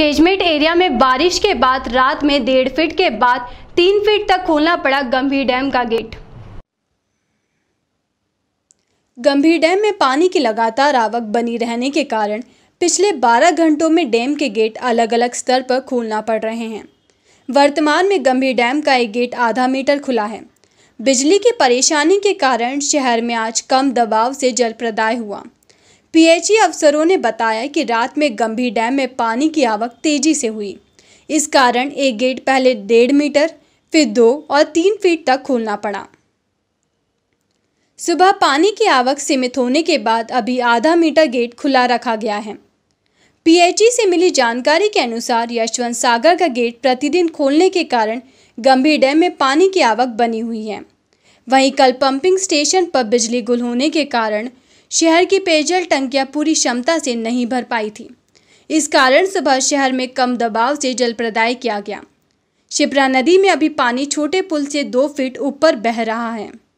केजमेट area में बारिश के बाद रात में डेढ़ फीट के बाद तीन फीट तक खोलना पड़ा गंभीर डैम का गेट गंभीर डैम में पानी की लगातार आवक बनी रहने के कारण पिछले 12 घंटों में डैम के गेट अलग अलग स्तर पर खोलना पड़ रहे हैं वर्तमान में गंभीर डैम का एक गेट आधा मीटर खुला है बिजली की परेशानी के कारण शहर में आज कम दबाव से जल प्रदाय हुआ पीएचई अफसरों ने बताया कि रात में गंभी डैम में पानी की आवक तेजी से हुई इस कारण एक गेट पहले डेढ़ मीटर फिर दो और तीन फीट तक खोलना पड़ा सुबह पानी की आवक सीमित होने के बाद अभी आधा मीटर गेट खुला रखा गया है पीएचई से मिली जानकारी के अनुसार यशवंत सागर का गेट प्रतिदिन खोलने के कारण गंभीर डैम में पानी की आवक बनी हुई है वहीं कल पंपिंग स्टेशन पर बिजली गुल होने के कारण शहर की पेयजल टंकियां पूरी क्षमता से नहीं भर पाई थी इस कारण सुबह शहर में कम दबाव से जल प्रदाय किया गया शिप्रा नदी में अभी पानी छोटे पुल से दो फीट ऊपर बह रहा है